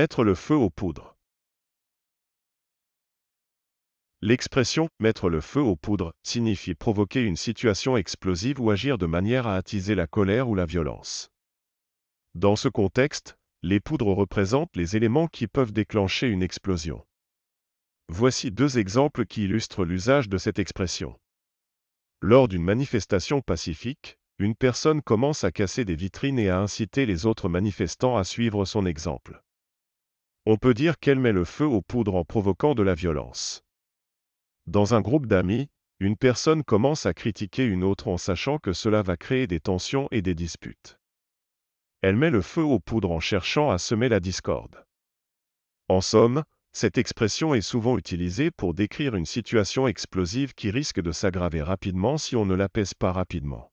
Mettre le feu aux poudres. L'expression mettre le feu aux poudres signifie provoquer une situation explosive ou agir de manière à attiser la colère ou la violence. Dans ce contexte, les poudres représentent les éléments qui peuvent déclencher une explosion. Voici deux exemples qui illustrent l'usage de cette expression. Lors d'une manifestation pacifique, une personne commence à casser des vitrines et à inciter les autres manifestants à suivre son exemple. On peut dire qu'elle met le feu aux poudres en provoquant de la violence. Dans un groupe d'amis, une personne commence à critiquer une autre en sachant que cela va créer des tensions et des disputes. Elle met le feu aux poudres en cherchant à semer la discorde. En somme, cette expression est souvent utilisée pour décrire une situation explosive qui risque de s'aggraver rapidement si on ne l'apaise pas rapidement.